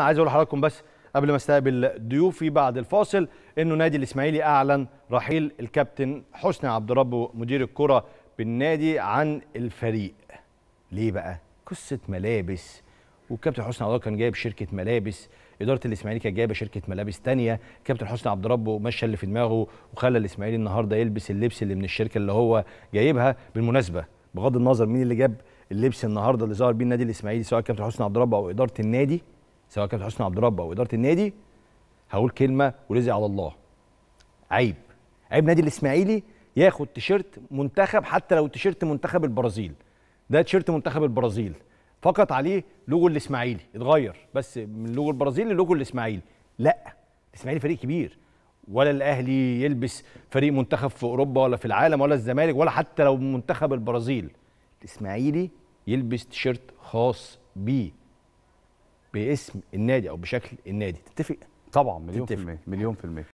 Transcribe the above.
عايز اقول لحضراتكم بس قبل ما استقبل ضيوفي بعد الفاصل انه نادي الاسماعيلي اعلن رحيل الكابتن حسني عبد ربه مدير الكره بالنادي عن الفريق ليه بقى قصه ملابس والكابتن حسني عبد كان جايب شركه ملابس اداره الاسماعيلي كانت جايبه شركه ملابس ثانيه كابتن حسني عبد ربه مشى اللي في دماغه وخلى الاسماعيلي النهارده يلبس اللبس اللي من الشركه اللي هو جايبها بالمناسبه بغض النظر مين اللي جاب اللبس النهارده اللي ظهر بيه النادي الاسماعيلي سواء كابتن حسني عبد ربه او اداره النادي سواء كابتن حسني عبد ربه او اداره النادي هقول كلمه ورزق على الله عيب عيب نادي الاسماعيلي ياخد تيشيرت منتخب حتى لو تيشيرت منتخب البرازيل ده تيشيرت منتخب البرازيل فقط عليه لوجو الاسماعيلي اتغير بس من لوجو البرازيل للوجو الاسماعيلي لا الاسماعيلي فريق كبير ولا الاهلي يلبس فريق منتخب في اوروبا ولا في العالم ولا الزمالك ولا حتى لو منتخب البرازيل الاسماعيلي يلبس تيشيرت خاص بيه باسم النادي او بشكل النادي تتفق طبعا مليون تتفق. في المية مليون في المية